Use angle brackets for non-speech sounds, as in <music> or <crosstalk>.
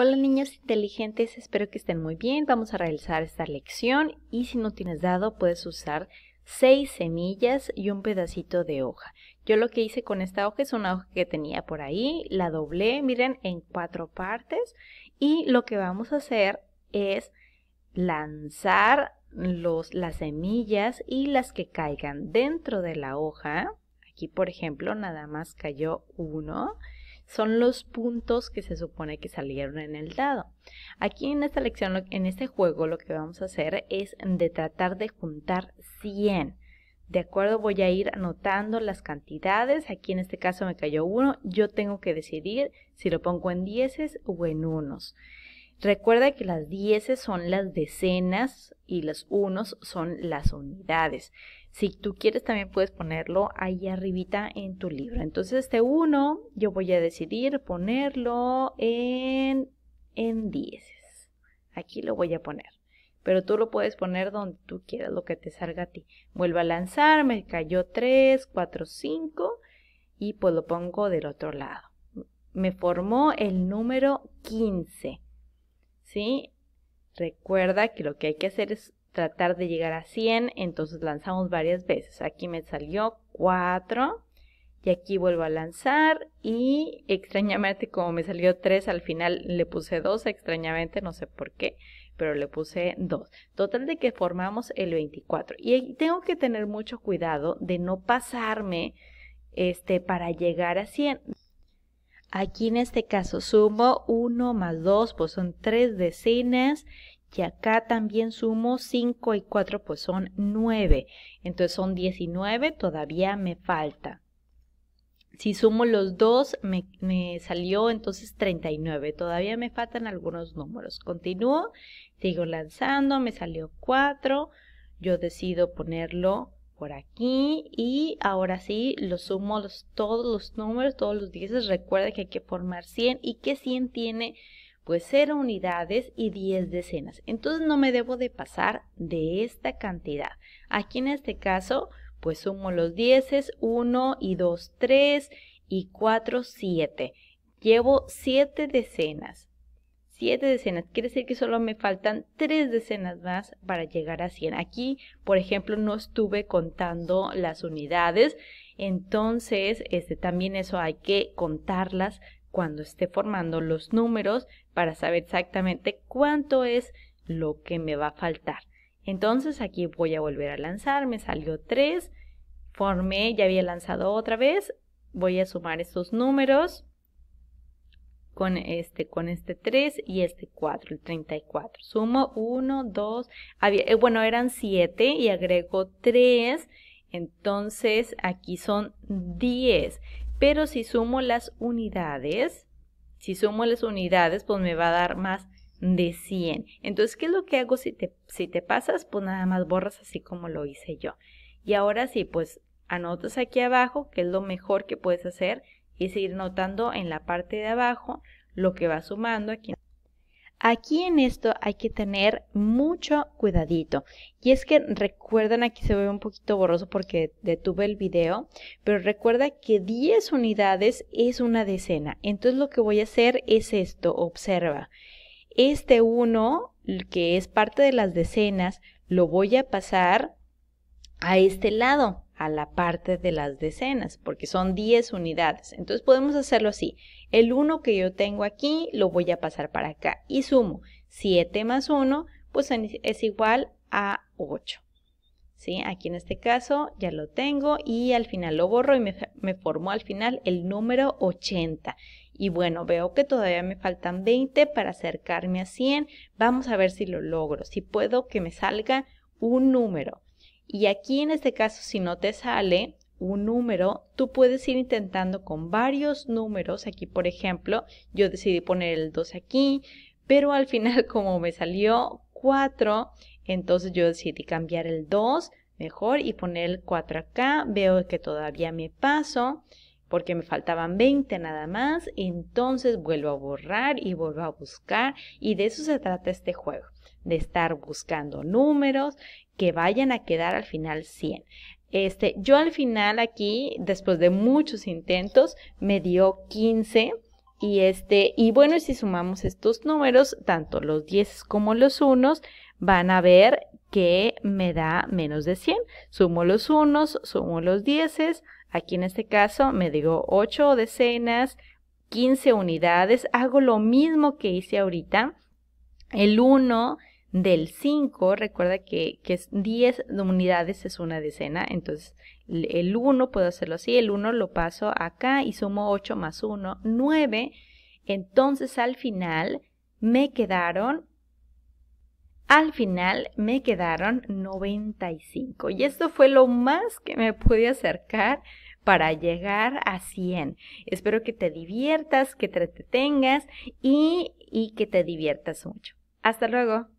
Hola niños inteligentes, espero que estén muy bien. Vamos a realizar esta lección y si no tienes dado puedes usar seis semillas y un pedacito de hoja. Yo lo que hice con esta hoja es una hoja que tenía por ahí, la doblé, miren, en cuatro partes y lo que vamos a hacer es lanzar las semillas y las que caigan dentro de la hoja. Aquí, por ejemplo, nada más cayó uno son los puntos que se supone que salieron en el dado. Aquí en esta lección, en este juego, lo que vamos a hacer es de tratar de juntar 100. De acuerdo, voy a ir anotando las cantidades. Aquí en este caso me cayó 1. Yo tengo que decidir si lo pongo en dieces o en unos. Recuerda que las dieces son las decenas y los unos son las unidades. Si tú quieres también puedes ponerlo ahí arribita en tu libro. Entonces este 1 yo voy a decidir ponerlo en, en dieces. Aquí lo voy a poner. Pero tú lo puedes poner donde tú quieras, lo que te salga a ti. Vuelvo a lanzar, me cayó 3, 4, 5 y pues lo pongo del otro lado. Me formó el número 15. ¿sí? Recuerda que lo que hay que hacer es tratar de llegar a 100, entonces lanzamos varias veces. Aquí me salió 4 y aquí vuelvo a lanzar y extrañamente como me salió 3 al final le puse 2, extrañamente no sé por qué, pero le puse 2. Total de que formamos el 24 y tengo que tener mucho cuidado de no pasarme este para llegar a 100. Aquí en este caso sumo 1 más 2, pues son 3 decenas. Y acá también sumo 5 y 4, pues son 9. Entonces son 19, todavía me falta. Si sumo los dos, me salió entonces 39. Todavía me faltan algunos números. Continúo, sigo lanzando, me salió 4. Yo decido ponerlo por aquí y ahora sí lo sumo los, todos los números, todos los dieces, Recuerda que hay que formar 100 y que 100 tiene pues 0 unidades y 10 decenas. Entonces no me debo de pasar de esta cantidad. Aquí en este caso pues sumo los dieces, 1 y 2, 3 y 4, 7. Llevo 7 decenas siete decenas. Quiere decir que solo me faltan tres decenas más para llegar a 100. Aquí, por ejemplo, no estuve contando las unidades. Entonces, este, también eso hay que contarlas cuando esté formando los números para saber exactamente cuánto es lo que me va a faltar. Entonces aquí voy a volver a lanzar, me salió 3, formé, ya había lanzado otra vez, voy a sumar estos números, con este, con este 3 y este 4, el 34. Sumo 1, 2, había, eh, bueno, eran 7 y agrego 3, entonces aquí son 10. Pero si sumo las unidades, si sumo las unidades, pues me va a dar más de 100. Entonces, ¿qué es lo que hago si te, si te pasas? Pues nada más borras así como lo hice yo. Y ahora sí, pues anotas aquí abajo, que es lo mejor que puedes hacer, es ir notando en la parte de abajo lo que va sumando aquí. Aquí en esto hay que tener mucho cuidadito. Y es que recuerdan, aquí se ve un poquito borroso porque detuve el video, pero recuerda que 10 unidades es una decena. Entonces lo que voy a hacer es esto, observa. Este 1, que es parte de las decenas, lo voy a pasar a este lado a la parte de las decenas, porque son 10 unidades. Entonces podemos hacerlo así. El 1 que yo tengo aquí lo voy a pasar para acá y sumo 7 más 1, pues es igual a 8. ¿Sí? Aquí en este caso ya lo tengo y al final lo borro y me, me formó al final el número 80. Y bueno, veo que todavía me faltan 20 para acercarme a 100. Vamos a ver si lo logro, si puedo que me salga un número. Y aquí en este caso, si no te sale un número, tú puedes ir intentando con varios números. Aquí, por ejemplo, yo decidí poner el 2 aquí, pero al final <laughs> como me salió 4, entonces yo decidí cambiar el 2 mejor y poner el 4 acá. Veo que todavía me paso porque me faltaban 20 nada más, entonces vuelvo a borrar y vuelvo a buscar y de eso se trata este juego, de estar buscando números que vayan a quedar al final 100. Este, yo al final aquí, después de muchos intentos, me dio 15 y este, y bueno, si sumamos estos números, tanto los 10 como los unos van a ver que me da menos de 100. Sumo los unos, sumo los dieces, aquí en este caso me digo 8 decenas, 15 unidades, hago lo mismo que hice ahorita, el 1 del 5, recuerda que, 10 unidades es una decena, entonces el 1 puedo hacerlo así, el 1 lo paso acá y sumo 8 más 1, 9, entonces al final me quedaron al final me quedaron 95 y esto fue lo más que me pude acercar para llegar a 100. Espero que te diviertas, que te tengas y que te diviertas mucho. Hasta luego.